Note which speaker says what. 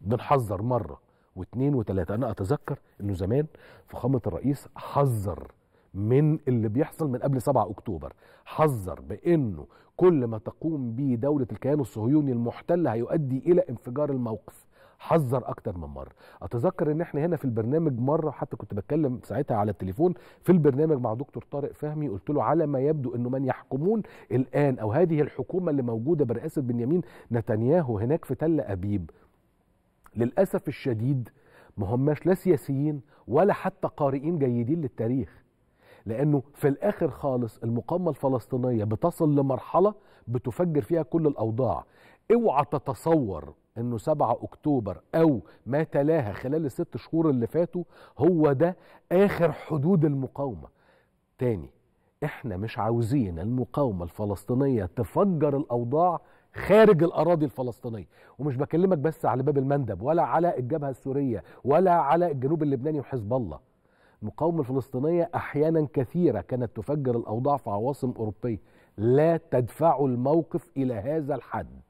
Speaker 1: بنحذر مره واثنين وثلاثه انا اتذكر انه زمان فخامه الرئيس حذر من اللي بيحصل من قبل 7 اكتوبر حذر بانه كل ما تقوم به دوله الكيان الصهيوني المحتل هيؤدي الى انفجار الموقف حذر اكتر من مره اتذكر ان احنا هنا في البرنامج مره حتى كنت بتكلم ساعتها على التليفون في البرنامج مع دكتور طارق فهمي قلت له على ما يبدو انه من يحكمون الان او هذه الحكومه اللي موجوده برئاسه بنيامين نتنياهو هناك في تل ابيب للأسف الشديد ما هماش لا سياسيين ولا حتى قارئين جيدين للتاريخ لأنه في الآخر خالص المقاومة الفلسطينية بتصل لمرحلة بتفجر فيها كل الأوضاع اوعى تتصور انه 7 اكتوبر او ما تلاها خلال الست شهور اللي فاتوا هو ده اخر حدود المقاومه تاني احنا مش عاوزين المقاومه الفلسطينيه تفجر الاوضاع خارج الاراضي الفلسطينيه ومش بكلمك بس على باب المندب ولا على الجبهه السوريه ولا على الجنوب اللبناني وحزب الله المقاومه الفلسطينيه احيانا كثيره كانت تفجر الاوضاع في عواصم اوروبيه لا تدفعوا الموقف الى هذا الحد